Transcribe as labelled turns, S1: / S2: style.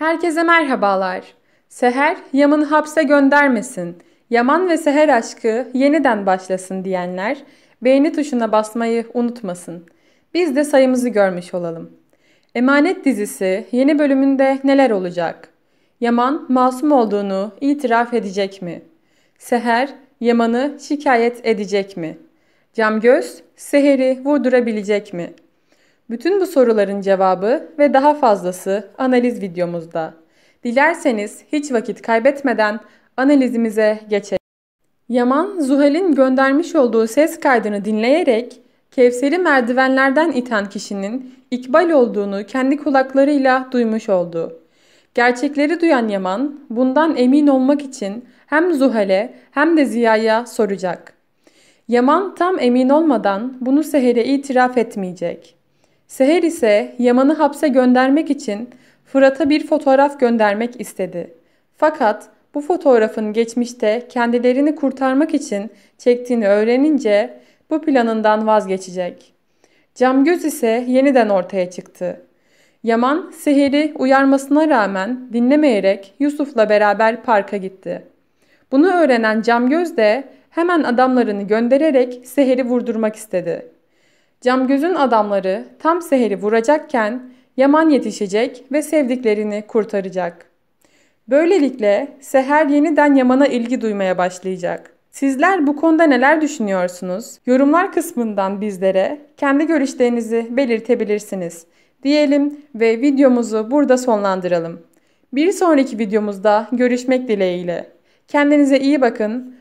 S1: Herkese merhabalar. Seher, Yaman'ı hapse göndermesin, Yaman ve Seher aşkı yeniden başlasın diyenler beğeni tuşuna basmayı unutmasın. Biz de sayımızı görmüş olalım. Emanet dizisi yeni bölümünde neler olacak? Yaman masum olduğunu itiraf edecek mi? Seher Yaman'ı şikayet edecek mi? Camgöz Seher'i vurdurabilecek mi?'' Bütün bu soruların cevabı ve daha fazlası analiz videomuzda. Dilerseniz hiç vakit kaybetmeden analizimize geçelim. Yaman, Zuhal'in göndermiş olduğu ses kaydını dinleyerek Kevser'i merdivenlerden iten kişinin İkbal olduğunu kendi kulaklarıyla duymuş oldu. Gerçekleri duyan Yaman bundan emin olmak için hem Zuhal'e hem de Ziya'ya soracak. Yaman tam emin olmadan bunu Seher'e itiraf etmeyecek. Seher ise Yaman'ı hapse göndermek için Fırat'a bir fotoğraf göndermek istedi. Fakat bu fotoğrafın geçmişte kendilerini kurtarmak için çektiğini öğrenince bu planından vazgeçecek. Camgöz ise yeniden ortaya çıktı. Yaman Seher'i uyarmasına rağmen dinlemeyerek Yusuf'la beraber parka gitti. Bunu öğrenen Camgöz de hemen adamlarını göndererek Seher'i vurdurmak istedi. Camgöz'ün adamları tam Seher'i vuracakken Yaman yetişecek ve sevdiklerini kurtaracak. Böylelikle Seher yeniden Yaman'a ilgi duymaya başlayacak. Sizler bu konuda neler düşünüyorsunuz? Yorumlar kısmından bizlere kendi görüşlerinizi belirtebilirsiniz. Diyelim ve videomuzu burada sonlandıralım. Bir sonraki videomuzda görüşmek dileğiyle. Kendinize iyi bakın.